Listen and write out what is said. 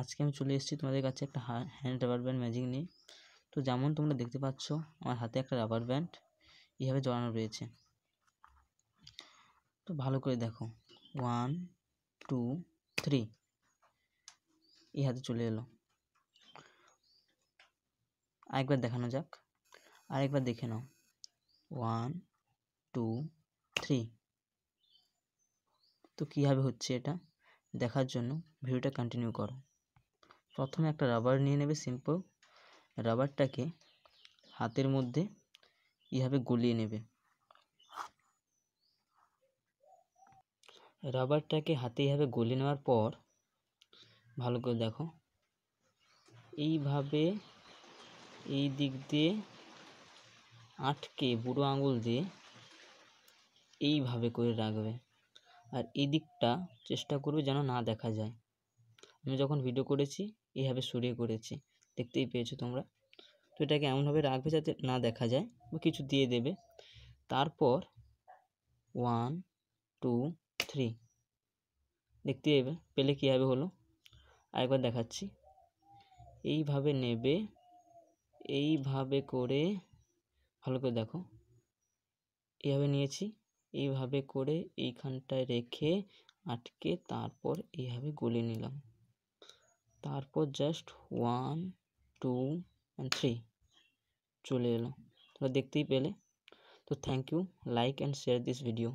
আজকে আমি চলে এসেছি তোমাদের কাছে একটা হ্যান্ড রাবার ব্যান্ড ম্যাজিক নিয়ে তো যেমন তোমরা দেখতে পাচ্ছ আমার হাতে একটা রাবার ব্যান্ড এইভাবে জড়ানো রয়েছে তো ভালো করে দেখো ওয়ান টু থ্রি এই হাতে চলে এলো আরেকবার দেখানো যাক আরেকবার দেখে নাও ওয়ান টু থ্রি তো কীভাবে হচ্ছে এটা দেখার জন্য ভিডিওটা কন্টিনিউ করো প্রথমে একটা রাবার নিয়ে নেবে সিম্পল রাবারটাকে হাতের মধ্যে এইভাবে গলিয়ে নেবে রাবারটাকে হাতে এভাবে গলিয়ে নেওয়ার পর ভালো করে দেখো এইভাবে এই দিক দিয়ে আটকে বুড়ো আঙুল দিয়ে এইভাবে করে রাখবে আর এই দিকটা চেষ্টা করবে যেন না দেখা যায় আমি যখন ভিডিও করেছি এইভাবে সরিয়ে করেছি দেখতেই পেয়েছো তোমরা তো এটাকে এমনভাবে রাখবে যাতে না দেখা যায় বা কিছু দিয়ে দেবে তারপর ওয়ান টু থ্রি দেখতে পাবে পেলে কীভাবে হলো আরেকবার দেখাচ্ছি এইভাবে নেবে এইভাবে করে ভালো করে দেখো এইভাবে নিয়েছি এইভাবে করে এইখানটায় রেখে আটকে তারপর এইভাবে গলে নিলাম তারপর just one two and three চলে এলো তোমরা দেখতেই পেলে তো thank you like and share this video